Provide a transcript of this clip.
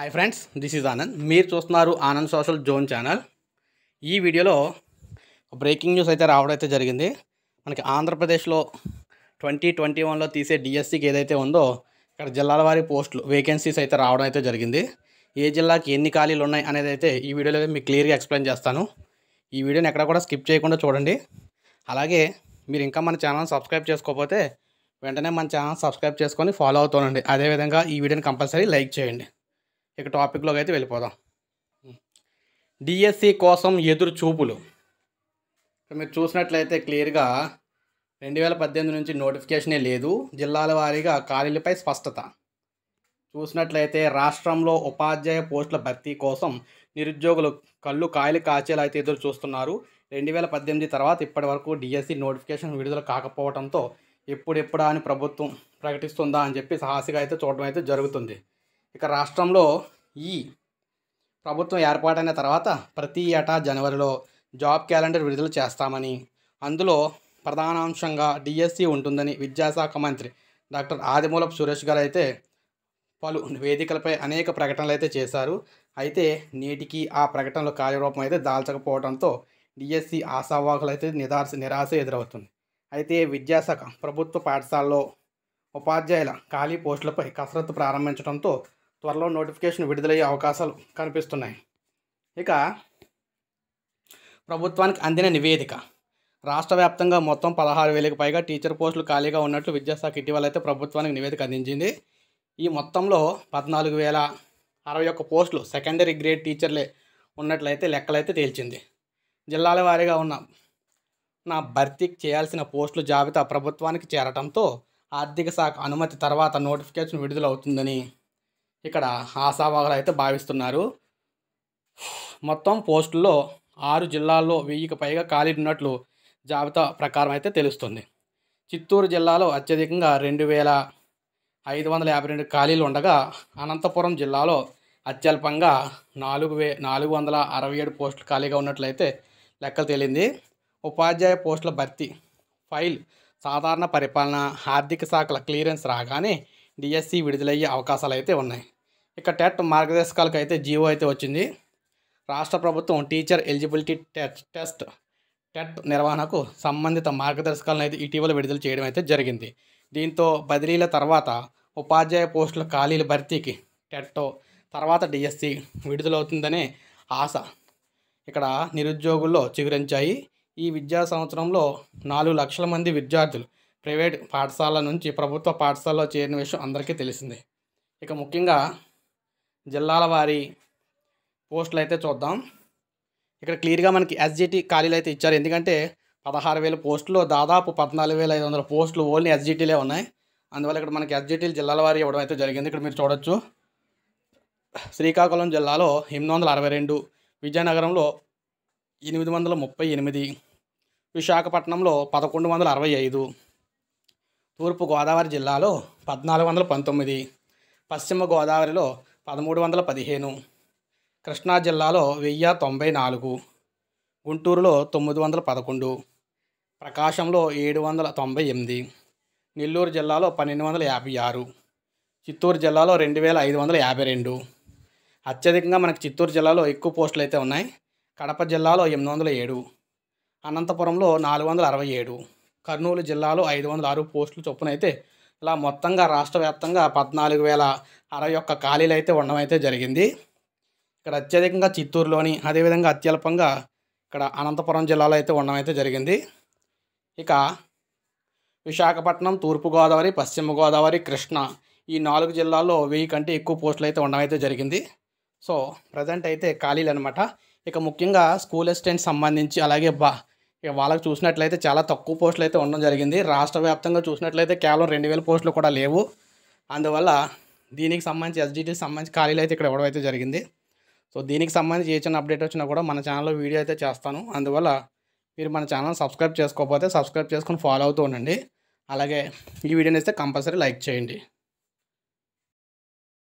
hi friends this is Anand మీరు చూస్తున్నారు Anand social zone channel ఈ వీడియోలో బ్రేకింగ్ న్యూస్ అయితే రావడం అయితే జరిగింది మనకి ఆంధ్రప్రదేశ్లో ట్వంటీ ట్వంటీ వన్లో తీసే డిఎస్సికి ఏదైతే ఉందో ఇక్కడ జిల్లాల వారి పోస్టులు వేకెన్సీస్ అయితే రావడం అయితే జరిగింది ఏ జిల్లాకి ఎన్ని ఖాళీలు ఉన్నాయి అనేది అయితే ఈ వీడియోలో మీకు క్లియర్గా ఎక్స్ప్లెయిన్ చేస్తాను ఈ వీడియోని ఎక్కడ కూడా స్కిప్ చేయకుండా చూడండి అలాగే మీరు ఇంకా మన ఛానల్ సబ్స్క్రైబ్ చేసుకోకపోతే వెంటనే మన ఛానల్ సబ్స్క్రైబ్ చేసుకొని ఫాలో అవుతానండి అదేవిధంగా ఈ వీడియోని కంపల్సరీ లైక్ చేయండి ఇక టాపిక్లోకి అయితే వెళ్ళిపోదాం డిఎస్సి కోసం ఎదురు చూపులు మీరు చూసినట్లయితే క్లియర్గా రెండు వేల పద్దెనిమిది నుంచి నోటిఫికేషనే లేదు జిల్లాల వారీగా ఖాళీలపై స్పష్టత చూసినట్లయితే రాష్ట్రంలో ఉపాధ్యాయ పోస్టుల భర్తీ కోసం నిరుద్యోగులు కళ్ళు కాయలు కాచేలా అయితే ఎదురు చూస్తున్నారు రెండు వేల పద్దెనిమిది తర్వాత ఇప్పటి వరకు డిఎస్సి నోటిఫికేషన్ విడుదల కాకపోవడంతో ఎప్పుడెప్పుడా అని ప్రభుత్వం ప్రకటిస్తుందా అని చెప్పి సాహసిగా అయితే చూడడం అయితే జరుగుతుంది ఇక రాష్ట్రంలో ఈ ప్రభుత్వం ఏర్పాటైన తర్వాత ప్రతి ఏటా జనవరిలో జాబ్ క్యాలెండర్ విడుదల చేస్తామని అందులో ప్రధానాంశంగా డిఎస్సి ఉంటుందని విద్యాశాఖ మంత్రి డాక్టర్ ఆదిమూలపు సురేష్ గారు అయితే పలు వేదికలపై అనేక ప్రకటనలు అయితే చేశారు అయితే నేటికి ఆ ప్రకటనలు కార్యరూపం అయితే దాల్చకపోవడంతో డిఎస్సి ఆశావాహులు అయితే నిరాశ నిరాశ ఎదురవుతుంది అయితే విద్యాశాఖ ప్రభుత్వ పాఠశాలలో ఉపాధ్యాయుల ఖాళీ పోస్టులపై కసరత్తు ప్రారంభించడంతో త్వరలో నోటిఫికేషన్ విడుదలయ్యే అవకాశాలు కనిపిస్తున్నాయి ఇక ప్రభుత్వానికి అందిన నివేదిక రాష్ట్ర వ్యాప్తంగా మొత్తం పదహారు వేలకు పైగా టీచర్ పోస్టులు ఖాళీగా ఉన్నట్లు విద్యాశాఖ ఇటీవల అయితే ప్రభుత్వానికి నివేదిక అందించింది ఈ మొత్తంలో పద్నాలుగు వేల అరవై ఒక్క పోస్టులు సెకండరీ గ్రేడ్ టీచర్లే ఉన్నట్లయితే లెక్కలైతే తేల్చింది జిల్లాల వారీగా ఉన్న నా భర్తీకి చేయాల్సిన పోస్టుల జాబితా ప్రభుత్వానికి చేరటంతో ఆర్థిక శాఖ అనుమతి తర్వాత నోటిఫికేషన్ విడుదలవుతుందని ఇక్కడ ఆశావాహులు అయితే భావిస్తున్నారు మొత్తం పోస్టుల్లో ఆరు జిల్లాల్లో వెయ్యికి పైగా ఖాళీ ఉన్నట్లు జాబితా ప్రకారం అయితే తెలుస్తుంది చిత్తూరు జిల్లాలో అత్యధికంగా రెండు వేల ఐదు వందల యాభై రెండు ఖాళీలు ఉండగా అనంతపురం జిల్లాలో అత్యల్పంగా నాలుగు వే నాలుగు వందల అరవై ఏడు పోస్టులు ఖాళీగా ఉన్నట్లయితే లెక్కలు తేలింది ఉపాధ్యాయ పోస్టుల భర్తీ ఫైల్ సాధారణ పరిపాలన ఆర్థిక శాఖల క్లియరెన్స్ రాగానే డిఎస్సి విడుదలయ్యే అవకాశాలు అయితే ఉన్నాయి ఇక టెట్ మార్గదర్శకాలకు అయితే జీవో అయితే వచ్చింది రాష్ట్ర ప్రభుత్వం teacher eligibility test test TET నిర్వహణకు సంబంధిత మార్గదర్శకాలను అయితే ఇటీవల విడుదల చేయడం అయితే జరిగింది దీంతో బదిలీల తర్వాత ఉపాధ్యాయ పోస్టుల ఖాళీల భర్తీకి టెట్టో తర్వాత డిఎస్సి విడుదలవుతుందనే ఆశ ఇక్కడ నిరుద్యోగుల్లో చిగురించాయి ఈ విద్యా సంవత్సరంలో నాలుగు లక్షల మంది విద్యార్థులు ప్రైవేట్ పాఠశాల నుంచి ప్రభుత్వ పాఠశాలలో చేరిన విషయం అందరికీ తెలిసిందే ఇక ముఖ్యంగా జిల్లాల వారి పోస్టులు అయితే చూద్దాం ఇక్కడ క్లియర్గా మనకి ఎస్జిటి ఖాళీలు అయితే ఇచ్చారు ఎందుకంటే పదహారు వేల పోస్టులు దాదాపు పద్నాలుగు వేల ఐదు వందల పోస్టులు ఓన్లీ ఎస్జిటీలే ఉన్నాయి అందువల్ల ఇక్కడ మనకి ఎస్జిటీలు జిల్లాల వారి ఇవ్వడం అయితే జరిగింది ఇక్కడ మీరు చూడొచ్చు శ్రీకాకుళం జిల్లాలో ఎనిమిది వందల అరవై రెండు విజయనగరంలో ఎనిమిది వందల ముప్పై ఎనిమిది విశాఖపట్నంలో పదకొండు వందల అరవై ఐదు తూర్పుగోదావరి జిల్లాలో పద్నాలుగు వందల పంతొమ్మిది పశ్చిమ గోదావరిలో పదమూడు వందల పదిహేను కృష్ణా జిల్లాలో వెయ్యి తొంభై నాలుగు గుంటూరులో తొమ్మిది వందల పదకొండు ప్రకాశంలో ఏడు వందల తొంభై ఎనిమిది నెల్లూరు జిల్లాలో పన్నెండు వందల యాభై ఆరు చిత్తూరు జిల్లాలో రెండు వేల ఐదు వందల యాభై రెండు అత్యధికంగా మనకు చిత్తూరు జిల్లాలో ఎక్కువ పోస్టులు అయితే ఉన్నాయి కడప జిల్లాలో ఎనిమిది వందల ఏడు అనంతపురంలో నాలుగు వందల అరవై ఏడు కర్నూలు జిల్లాలో ఐదు వందల ఆరు పోస్టులు చొప్పున అయితే ఇలా మొత్తంగా రాష్ట్ర వ్యాప్తంగా పద్నాలుగు వేల అరవై ఒక్క ఖాళీలు అయితే ఉండడం అయితే జరిగింది ఇక్కడ అత్యధికంగా చిత్తూరులోని అదేవిధంగా అత్యల్పంగా ఇక్కడ అనంతపురం జిల్లాలో అయితే ఉండడం అయితే జరిగింది ఇక విశాఖపట్నం తూర్పుగోదావరి పశ్చిమ గోదావరి కృష్ణ ఈ నాలుగు జిల్లాల్లో వెయ్యి కంటే ఎక్కువ పోస్టులు అయితే ఉండడం అయితే జరిగింది సో ప్రజెంట్ అయితే ఖాళీలు అనమాట ఇక ముఖ్యంగా స్కూల్ అసిస్టెంట్ సంబంధించి అలాగే బా ఇక వాళ్ళకి చూసినట్లయితే చాలా తక్కువ పోస్టులు అయితే ఉండడం జరిగింది రాష్ట్ర వ్యాప్తంగా చూసినట్లయితే కేవలం రెండు వేల పోస్టులు కూడా లేవు అందువల్ల దీనికి సంబంధించి ఎస్జిటికి సంబంధించి ఖాళీలు అయితే ఇక్కడ ఇవ్వడం జరిగింది సో దీనికి సంబంధించి ఏ చిన్న అప్డేట్ వచ్చినా కూడా మన ఛానల్లో వీడియో అయితే చేస్తాను అందువల్ల మీరు మన ఛానల్ సబ్స్క్రైబ్ చేసుకోకపోతే సబ్స్క్రైబ్ చేసుకొని ఫాలో అవుతూ ఉండండి అలాగే ఈ వీడియోని అయితే కంపల్సరీ లైక్ చేయండి